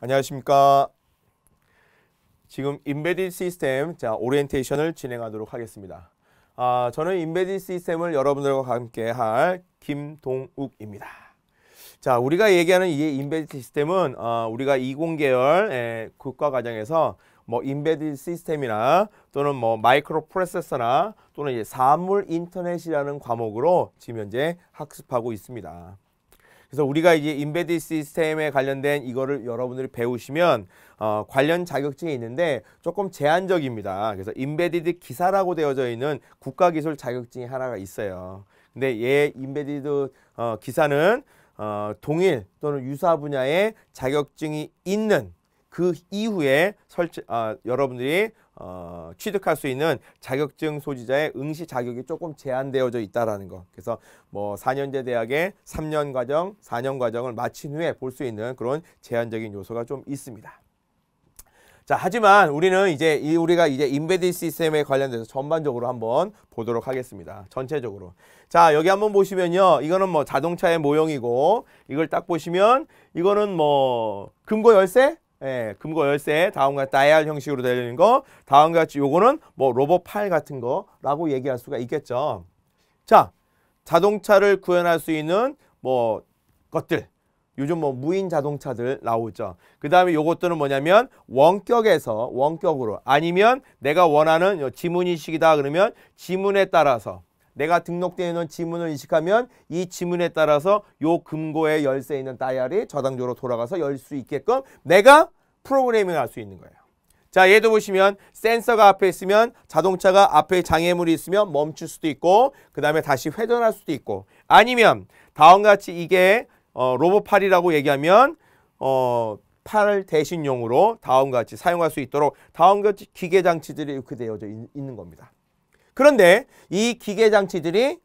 안녕하십니까. 지금 인베디 시스템 자 오리엔테이션을 진행하도록 하겠습니다. 아, 저는 인베디 시스템을 여러분들과 함께 할 김동욱입니다. 자, 우리가 얘기하는 이 인베디 시스템은 어, 우리가 20계열 국가 예, 과정에서 뭐 인베디 시스템이나 또는 뭐 마이크로 프로세서나 또는 이제 사물 인터넷이라는 과목으로 지금 현재 학습하고 있습니다. 그래서 우리가 이제 인베디 시스템에 관련된 이거를 여러분들이 배우시면 어, 관련 자격증이 있는데 조금 제한적입니다. 그래서 인베디드 기사라고 되어져 있는 국가기술 자격증이 하나가 있어요. 근데 얘 인베디드 어, 기사는 어, 동일 또는 유사 분야의 자격증이 있는 그 이후에 설치, 어, 여러분들이 어, 취득할 수 있는 자격증 소지자의 응시 자격이 조금 제한되어져 있다라는 거. 그래서 뭐 4년제 대학의 3년 과정, 4년 과정을 마친 후에 볼 수 있는 그런 제한적인 요소가 좀 있습니다. 자, 하지만 우리는 이제 이 우리가 이제 인베디 시스템에 관련돼서 전반적으로 한번 보도록 하겠습니다. 전체적으로. 자, 여기 한번 보시면요. 이거는 뭐 자동차의 모형이고 이걸 딱 보시면 이거는 뭐 금고 열쇠 예, 금고 열쇠 다음과 다이 i 형식으로 되는 거 다음과 같이 요거는 뭐 로봇 파일 같은 거라고 얘기할 수가 있겠죠. 자, 자동차를 구현할 수 있는 뭐 것들 요즘 뭐 무인 자동차들 나오죠. 그 다음에 요것들은 뭐냐면 원격에서 원격으로 아니면 내가 원하는 지문인식이다 그러면 지문에 따라서 내가 등록되어 있는 지문을 인식하면 이 지문에 따라서 요 금고에 열쇠 있는 다이아이 저장소로 돌아가서 열 수 있게끔 내가 프로그래밍을 할 수 있는 거예요. 자 얘도 보시면 센서가 앞에 있으면 자동차가 앞에 장애물이 있으면 멈출 수도 있고 그 다음에 다시 회전할 수도 있고 아니면 다음같이 이게 어, 로봇팔이라고 얘기하면 어, 팔 대신용으로 다음같이 과 사용할 수 있도록 다음같이 과 기계 장치들이 이렇게 되어져 있는 겁니다. 그런데 이 기계 장치들이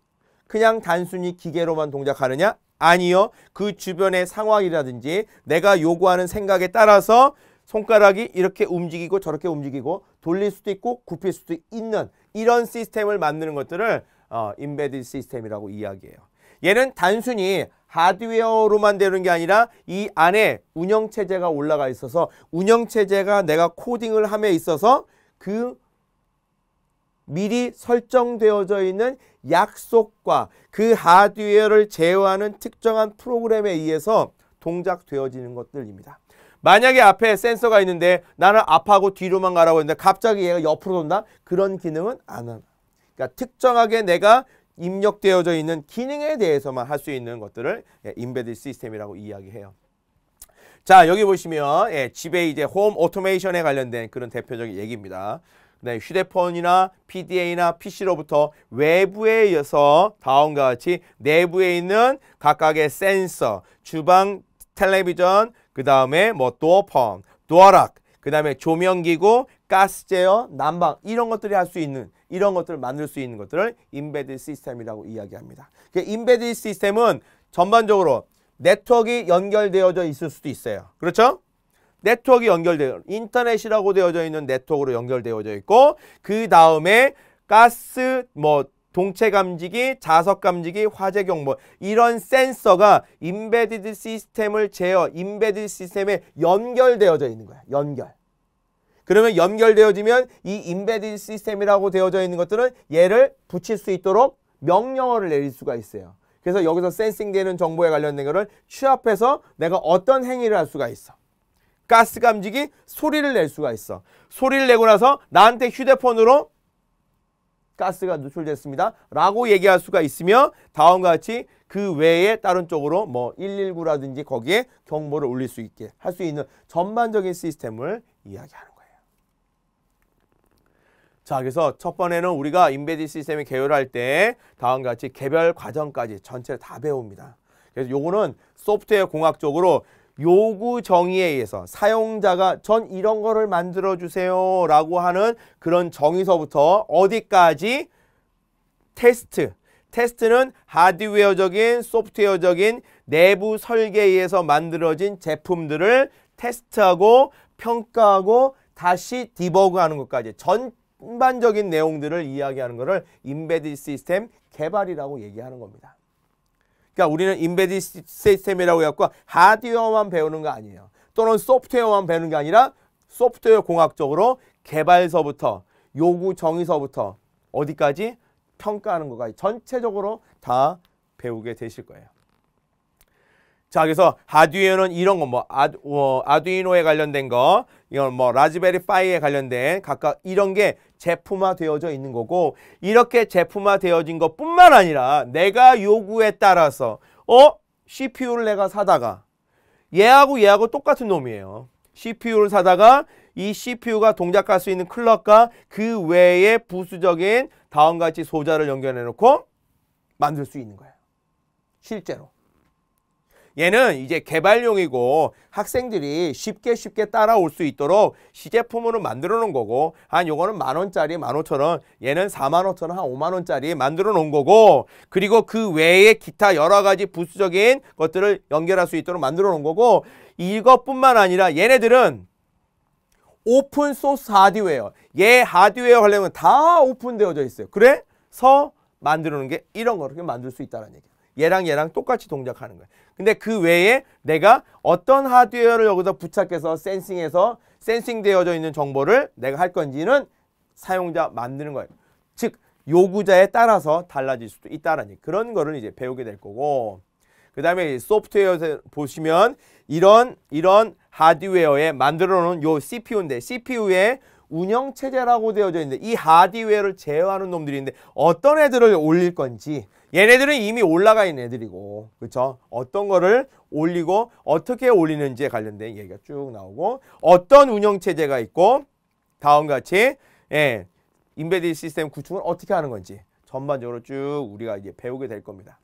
그냥 단순히 기계로만 동작하느냐? 아니요. 그 주변의 상황이라든지 내가 요구하는 생각에 따라서 손가락이 이렇게 움직이고 저렇게 움직이고 돌릴 수도 있고 굽힐 수도 있는 이런 시스템을 만드는 것들을 어, 인베드 시스템이라고 이야기해요. 얘는 단순히 하드웨어로만 되는 게 아니라 이 안에 운영체제가 올라가 있어서 운영체제가 내가 코딩을 함에 있어서 그 미리 설정되어져 있는 약속과 그 하드웨어를 제어하는 특정한 프로그램에 의해서 동작되어지는 것들입니다. 만약에 앞에 센서가 있는데 나는 앞하고 뒤로만 가라고 했는데 갑자기 얘가 옆으로 돈다? 그런 기능은 안 하나. 그러니까 특정하게 내가 입력되어져 있는 기능에 대해서만 할 수 있는 것들을 인베드 예, 시스템이라고 이야기해요. 자 여기 보시면 예, 집에 이제 홈 오토메이션에 관련된 그런 대표적인 얘기입니다. 네, 휴대폰이나 PDA나 PC로부터 외부에 이어서 다음과 같이 내부에 있는 각각의 센서, 주방 텔레비전, 그 다음에 뭐 도어펌, 도어락, 그 다음에 조명기구, 가스 제어, 난방 이런 것들이 할 수 있는 이런 것들을 만들 수 있는 것들을 인베드 시스템이라고 이야기합니다. 그 인베드 시스템은 전반적으로 네트워크가 연결되어져 있을 수도 있어요. 그렇죠? 네트워크 연결되어 인터넷이라고 되어져 있는 네트워크로 연결되어져 있고 그 다음에 가스 뭐 동체 감지기, 자석 감지기, 화재 경보 이런 센서가 임베디드 시스템을 제어, 임베디드 시스템에 연결되어져 있는 거야. 연결. 그러면 연결되어지면 이임베디드 시스템이라고 되어져 있는 것들은 얘를 붙일 수 있도록 명령어를 내릴 수가 있어요. 그래서 여기서 센싱되는 정보에 관련된 거를 취합해서 내가 어떤 행위를 할 수가 있어. 가스 감지기 소리를 낼 수가 있어. 소리를 내고 나서 나한테 휴대폰으로 가스가 누출됐습니다. 라고 얘기할 수가 있으며 다음과 같이 그 외에 다른 쪽으로 뭐 119라든지 거기에 경보를 올릴 수 있게 할 수 있는 전반적인 시스템을 이야기하는 거예요. 자, 그래서 첫 번에는 우리가 인베디 시스템에 개요를할 때 다음과 같이 개별 과정까지 전체를 다 배웁니다. 그래서 요거는 소프트웨어 공학적으로 요구 정의에 의해서 사용자가 전 이런 거를 만들어 주세요 라고 하는 그런 정의서부터 어디까지 테스트 테스트는 하드웨어적인 소프트웨어적인 내부 설계에서 만들어진 제품들을 테스트하고 평가하고 다시 디버그하는 것까지 전반적인 내용들을 이야기하는 것을 인베드 시스템 개발이라고 얘기하는 겁니다. 그러니까 우리는 인베디 시스템이라고 해갖고 하드웨어만 배우는 거 아니에요. 또는 소프트웨어만 배우는 게 아니라 소프트웨어 공학적으로 개발서부터 요구 정의서부터 어디까지 평가하는 것까지 전체적으로 다 배우게 되실 거예요. 자 그래서 하듀이노는 이런 거뭐 아, 어, 아두이노에 관련된 거 이건 뭐 라즈베리 파이에 관련된 각각 이런 게 제품화 되어져 있는 거고 이렇게 제품화 되어진 것뿐만 아니라 내가 요구에 따라서 어 CPU를 내가 사다가 얘하고 얘하고 똑같은 놈이에요 CPU를 사다가 이 CPU가 동작할 수 있는 클럭과 그 외에 부수적인 다음같이 소자를 연결해 놓고 만들 수 있는 거예요 실제로 얘는 이제 개발용이고 학생들이 쉽게 쉽게 따라올 수 있도록 시제품으로 만들어 놓은 거고 한 요거는 만 원짜리 만 오천 원 얘는 사만 오천 원 한 오만 원짜리 만들어 놓은 거고 그리고 그 외에 기타 여러 가지 부수적인 것들을 연결할 수 있도록 만들어 놓은 거고 이것뿐만 아니라 얘네들은 오픈 소스 하드웨어 얘 하드웨어 관련은 다 오픈되어져 있어요 그래서 만들어 놓은 게 이런 거 이렇게 만들 수 있다는 얘기예요 얘랑 얘랑 똑같이 동작하는 거예요. 근데 그 외에 내가 어떤 하드웨어를 여기서 부착해서 센싱해서 센싱되어져 있는 정보를 내가 할 건지는 사용자 만드는 거예요. 즉 요구자에 따라서 달라질 수도 있다라는 그런 거를 이제 배우게 될 거고 그 다음에 소프트웨어에 보시면 이런 이런 하드웨어에 만들어 놓은 요 CPU인데 CPU에 운영체제라고 되어져 있는데 이 하드웨어를 제어하는 놈들이 있는데 어떤 애들을 올릴 건지 얘네들은 이미 올라가 있는 애들이고 그렇죠? 어떤 거를 올리고 어떻게 올리는지에 관련된 얘기가 쭉 나오고 어떤 운영체제가 있고 다음과 같이 예, 인베디 시스템 구축을 어떻게 하는 건지 전반적으로 쭉 우리가 이제 배우게 될 겁니다.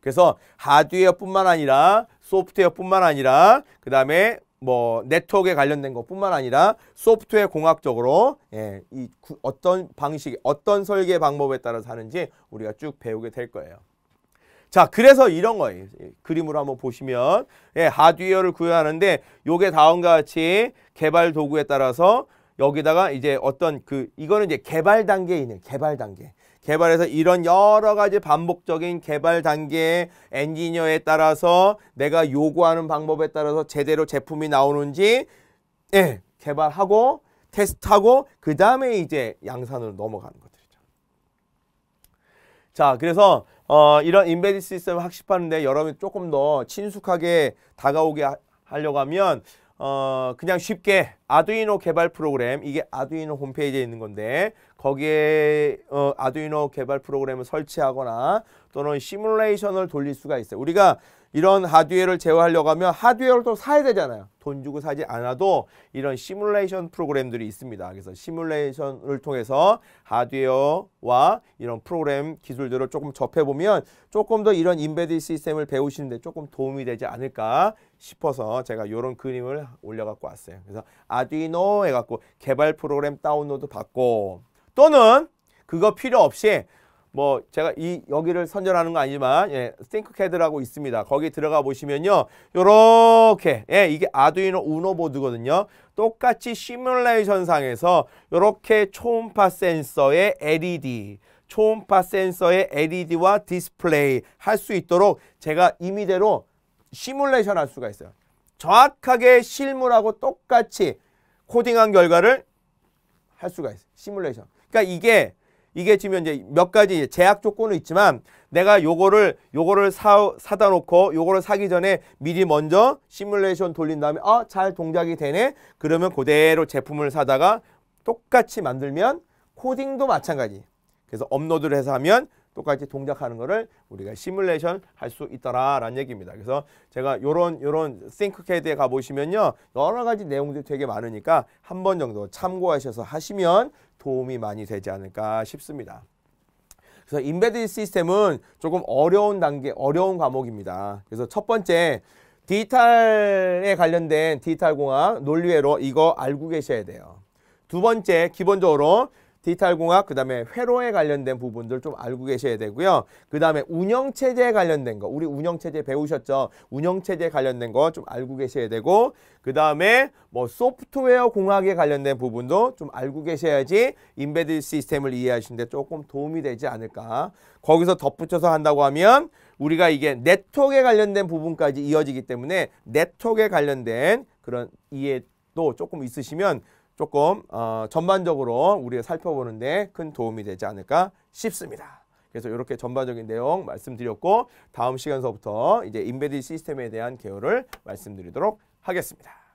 그래서 하드웨어뿐만 아니라 소프트웨어뿐만 아니라 그 다음에 뭐 네트워크에 관련된 것뿐만 아니라 소프트웨어 공학적으로 예, 이 구, 어떤 방식, 어떤 설계 방법에 따라서 하는지 우리가 쭉 배우게 될 거예요. 자, 그래서 이런 거예요. 그림으로 한번 보시면 예, 하드웨어를 구현하는데 요게 다음과 같이 개발 도구에 따라서 여기다가 이제 어떤 그 이거는 이제 개발 단계에 있는 개발 단계. 개발해서 이런 여러 가지 반복적인 개발 단계의 엔지니어에 따라서 내가 요구하는 방법에 따라서 제대로 제품이 나오는지 예, 개발하고 테스트하고 그 다음에 이제 양산으로 넘어가는 것들이죠. 자, 그래서 어, 이런 인베디 시스템을 학습하는데 여러분이 조금 더 친숙하게 다가오게 하, 하려고 하면 어, 그냥 쉽게 아두이노 개발 프로그램 이게 아두이노 홈페이지에 있는 건데 거기에 어, 아두이노 개발 프로그램을 설치하거나 또는 시뮬레이션을 돌릴 수가 있어요. 우리가 이런 하드웨어를 제어하려고 하면 하드웨어를 또 사야 되잖아요. 돈 주고 사지 않아도 이런 시뮬레이션 프로그램들이 있습니다. 그래서 시뮬레이션을 통해서 하드웨어와 이런 프로그램 기술들을 조금 접해보면 조금 더 이런 인베디 시스템을 배우시는데 조금 도움이 되지 않을까 싶어서 제가 이런 그림을 올려갖고 왔어요. 그래서 아두이노 해갖고 개발 프로그램 다운로드 받고 또는 그거 필요 없이 뭐 제가 이 여기를 선전하는 건 아니지만 예, 싱크캐드라고 있습니다. 거기 들어가 보시면요. 요렇게 예, 이게 아두이노 우노 보드거든요. 똑같이 시뮬레이션 상에서 요렇게 초음파 센서의 LED 초음파 센서의 LED와 디스플레이 할 수 있도록 제가 임의대로 시뮬레이션 할 수가 있어요. 정확하게 실물하고 똑같이 코딩한 결과를 할 수가 있어요. 시뮬레이션. 그러니까 이게 이게 지금 이제 몇 가지 제약 조건은 있지만 내가 요거를 요거를 사, 사다 놓고 요거를 사기 전에 미리 먼저 시뮬레이션 돌린 다음에 아잘 동작이 되네 그러면 그대로 제품을 사다가 똑같이 만들면 코딩도 마찬가지 그래서 업로드를 해서 하면 똑같이 동작하는 거를 우리가 시뮬레이션 할 수 있더라라는 얘기입니다. 그래서 제가 요런 요런 싱크캐드에 가 보시면요. 여러 가지 내용들이 되게 많으니까 한 번 정도 참고하셔서 하시면 도움이 많이 되지 않을까 싶습니다. 그래서 인베드 시스템은 조금 어려운 단계, 어려운 과목입니다. 그래서 첫 번째 디지털에 관련된 디지털 공학 논리회로 이거 알고 계셔야 돼요. 두 번째 기본적으로 디지털 공학, 그다음에 회로에 관련된 부분들 좀 알고 계셔야 되고요. 그다음에 운영 체제에 관련된 거. 우리 운영 체제 배우셨죠? 운영 체제 에 관련된 거 좀 알고 계셔야 되고 그다음에 뭐 소프트웨어 공학에 관련된 부분도 좀 알고 계셔야지 인베드 시스템을 이해하시는데 조금 도움이 되지 않을까. 거기서 덧붙여서 한다고 하면 우리가 이게 네트워크에 관련된 부분까지 이어지기 때문에 네트워크에 관련된 그런 이해 도 조금 있으시면 조금 어, 전반적으로 우리가 살펴보는데 큰 도움이 되지 않을까 싶습니다. 그래서 이렇게 전반적인 내용 말씀드렸고 다음 시간서부터 이제 인베디 시스템에 대한 개요를 말씀드리도록 하겠습니다.